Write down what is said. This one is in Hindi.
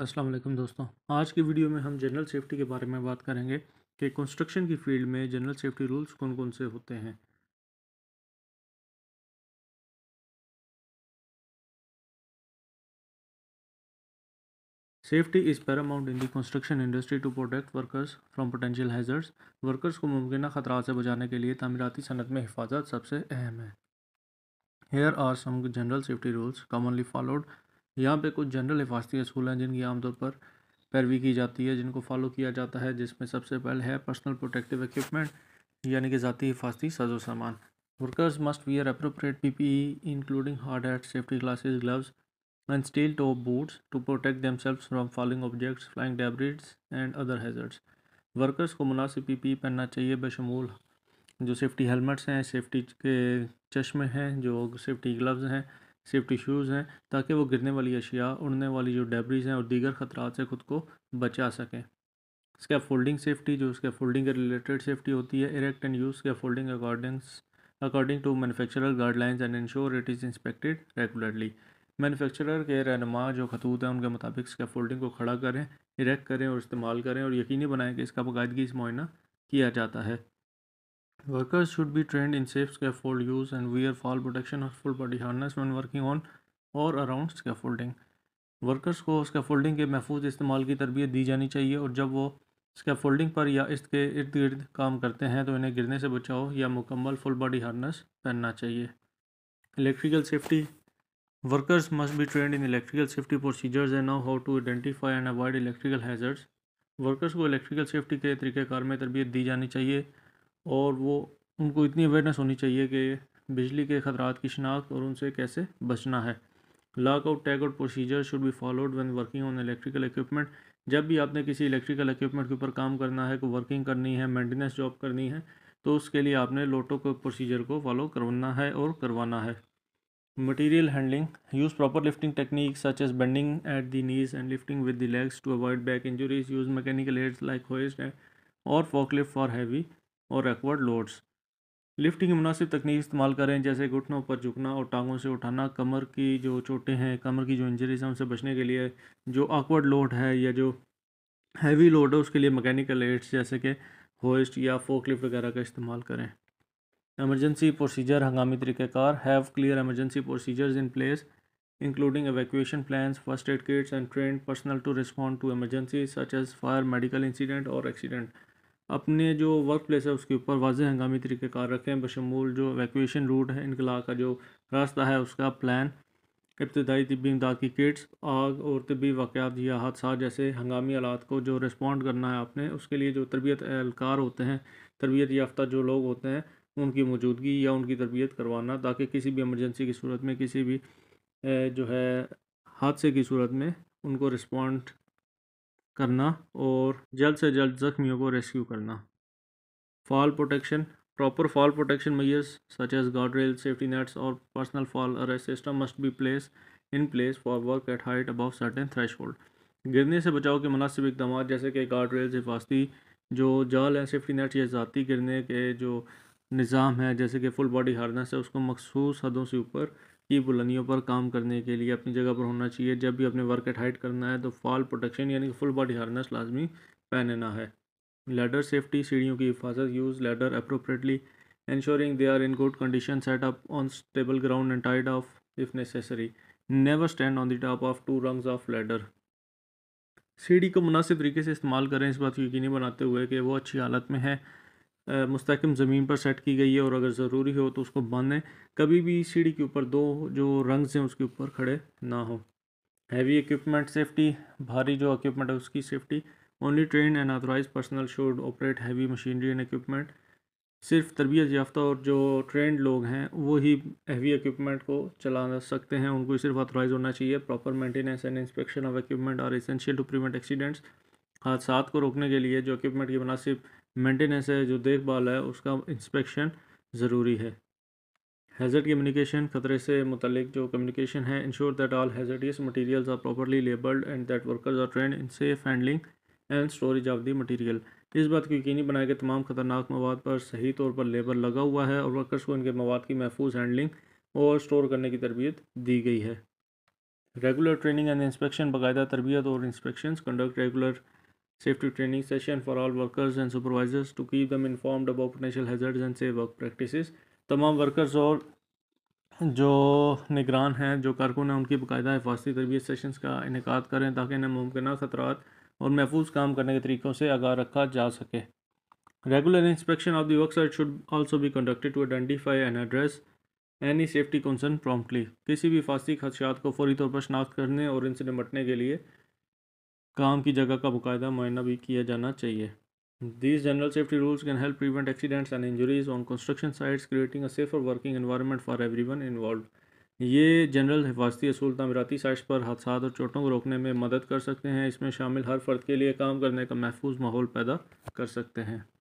अस्सलाम वालेकुम दोस्तों आज की वीडियो में हम जनरल सेफ्टी के बारे में बात करेंगे कि कंस्ट्रक्शन की फील्ड में जनरल सेफ्टी रूल्स कौन कौन से होते हैं safety is paramount in the construction industry to protect workers from potential hazards workers को मुमकिन ख़तरा से बचाने के लिए तमीराती सनत में हिफाजत सबसे अहम है here are some general safety rules commonly followed यहाँ पे कुछ जनरल हिफाजती असूल हैं जिनकी आमतौर पर पैरवी की जाती है जिनको फॉलो किया जाता है जिसमें सबसे पहले है पर्सनल प्रोटेक्टिव इक्विपमेंट यानी कि ज़ाती हिफाजती साजो सामान workers must wear appropriate P P E including hard hat safety glasses gloves and steel toe boots to protect themselves from falling objects flying debris and other hazards workers को मुनासिब पी पी e पहनना चाहिए बशमूल जो सेफ्टी हेलमेट्स हैं सेफ्टी के चश्मे हैं जो सेफ्टी ग्लव्स हैं सेफ्टी शूज़ हैं ताकि वो गिरने वाली अशिया उड़ने वाली जो डेबरीज हैं और दीगर ख़तरात से ख़ुद को बचा सकें इसका फोल्डिंग सेफ्टी जो उसके फोल्डिंग के रिलेटेड सेफ्टी होती है erect and use scaffolding accordings according to manufacturer guidelines and ensure it is inspected regularly manufacturer के रहनमा जो खतूत हैं उनके मुताबिक इसके फोल्डिंग को खड़ा करें इरेक्ट करें और इस्तेमाल करें और यकीनी बनाएं कि इसका बाकायदगी इस मुआयना किया जाता है Workers should be trained in safe scaffold use and wear fall protection or full body harness when working on or around scaffolding workers को स्कैफोल्डिंग के महफूज इस्तेमाल की तरबियत दी जानी चाहिए और जब वो स्कैफोल्डिंग पर या इसके इर्द गिर्द काम करते हैं तो इन्हें गिरने से बचाओ या मुकम्मल फुल बॉडी हार्नस पहनना चाहिए electrical safety workers must be trained in electrical safety procedures and know how to identify and avoid electrical hazards workers को इलेक्ट्रिकल सेफ्टी के तरीक़ेकार में तरबियत दी जानी चाहिए और वो उनको इतनी अवेयरनेस होनी चाहिए कि बिजली के ख़तरात की शनाख्त और उनसे कैसे बचना है lock out tag out procedure should be followed when working on electrical equipment जब भी आपने किसी इलेक्ट्रिकल इक्विपमेंट के ऊपर काम करना है को वर्किंग करनी है मेंटेनेंस जॉब करनी है तो उसके लिए आपने लोटो के प्रोसीजर को फॉलो करवाना है और करवाना है material handling use proper lifting technique such as bending at the knees and lifting with the legs to avoid back injuries use mechanical aids like hoist or forklift for heavy or awkward loads lift की मुनासिब तकनीक इस्तेमाल करें जैसे घुटनों पर झुकना और टांगों से उठाना कमर की जो चोटें हैं कमर की जो इंजरीज हैं उनसे बचने के लिए जो आकवर्ड लोड है या जो हैवी लोड है उसके लिए मैकेनिकल एड्स जैसे कि होस्ट या फोकलिफ्ट वगैरह का इस्तेमाल करें एमरजेंसी प्रोसीजर हंगामी तरीक़ाकार have clear emergency procedures in place including evacuation plan first aid kits and trained personnel to respond to emergency such as fire medical incident or accident अपने जो वर्क प्लेस है उसके ऊपर वाज हंगामी तरीके कार रखें बशमूल जो वैक्यूशन रूट है इनकला का जो रास्ता है उसका प्लान इब्तदाई तबी इमदाद की किट्स आग और तबी वाक़ात या हादसा जैसे हंगामी आलात को जो रिस्पॉन्ड करना है आपने उसके लिए जो तरबियत एहलकार होते हैं तरबियत याफ्ता जो लोग होते हैं उनकी मौजूदगी या उनकी तरबियत करवाना ताकि किसी भी एमरजेंसी की सूरत में किसी भी जो है हादसे की सूरत में उनको रिस्पॉन्ड करना और जल्द से जल्द जख्मियों को रेस्क्यू करना fall protection proper fall protection measures such as guard rail safety nets or personal fall arrest system must be place in place for work at height above certain threshold गिरने से बचाव के मुनासिब इकदाम जैसे कि गार्ड रेल हिफाजती जो जाल हैं सेफ्टी नेट या जाती गिरने के जो निज़ाम है जैसे कि फुल बॉडी हार्नेस है उसको मखसूस हदों से ऊपर की बुलंदियों पर काम करने के लिए अपनी जगह पर होना चाहिए जब भी अपने वर्क एट हाइट करना है तो फॉल प्रोटेक्शन यानी कि फुल बॉडी हार्नेस लाजमी पहनना है लेडर सेफ्टी सीढ़ियों की हिफाजत use ladder appropriately ensuring they are in good condition set up stable ground and and off if if necessary stand on on the top of two rungs of सीढ़ी को मुनासिब तरीके से इस्तेमाल करें इस बात को यकीनी बनाते हुए कि वो अच्छी हालत में है मुस्तकम ज़मीन पर सेट की गई है और अगर ज़रूरी हो तो उसको बांधें कभी भी सीढ़ी के ऊपर दो जो रंग्स हैं उसके ऊपर खड़े ना हो हैवी इक्विपमेंट सेफ्टी भारी जो इक्विपमेंट है उसकी safety only trained and otherwise personnel should operate heavy machinery and equipment सिर्फ तरबियत याफ्ता और जो ट्रेंड लोग हैं वो ही हैवी इक्विपमेंट को चला सकते हैं उनको सिर्फ अथोराइज होना चाहिए proper maintenance and inspection of equipment are essential to prevent accidents हादसा को रोकने के लिए जो इक्विपमेंट की मुनासिब मेंटेनेंस है जो देखभाल है उसका इंस्पेक्शन ज़रूरी है हैज़र्ड कम्युनिकेशन खतरे से मतलब जो कम्युनिकेशन है ensure that all hazardous material are properly labelled and that workers are trained in safe handling and storage of the material इस बात को यकीनी बनाया कि तमाम खतरनाक मवाद पर सही तौर पर लेबर लगा हुआ है और वर्कर्स को इनके मवाद की महफूज हैंडलिंग और स्टोर करने की तरबियत दी गई है रेगुलर ट्रेनिंग एंड इंस्पेक्शन बाकायदा तरबियत और inspection conduct regular Safety training session for all workers and supervisors to keep them informed about potential hazards and safe work practices. तमाम workers और जो निगरान हैं जो कारकुन हैं उनकी बाकायदा हिफाजती तरबियत सेशंस का इनका करें ताकि इन्हें मुमकिन खतरा और महफूज काम करने के तरीक़ों से आगाह रखा जा सके regular inspection of the work site should also be conducted to identify and address any safety concern promptly किसी भी हिफाजती खदशात को फौरी तौर पर शनाख्त करने और इनसे निपटने के लिए काम की जगह का बकायदा मुआयना भी किया जाना चाहिए this general safety rules can help prevent accidents and injuries on construction sites creating a safer working environment for everyone involve ये जनरल हिफाजती असूल तमीराती साइट्स पर हादसा और चोटों को रोकने में मदद कर सकते हैं इसमें शामिल हर फर्द के लिए काम करने का महफूज माहौल पैदा कर सकते हैं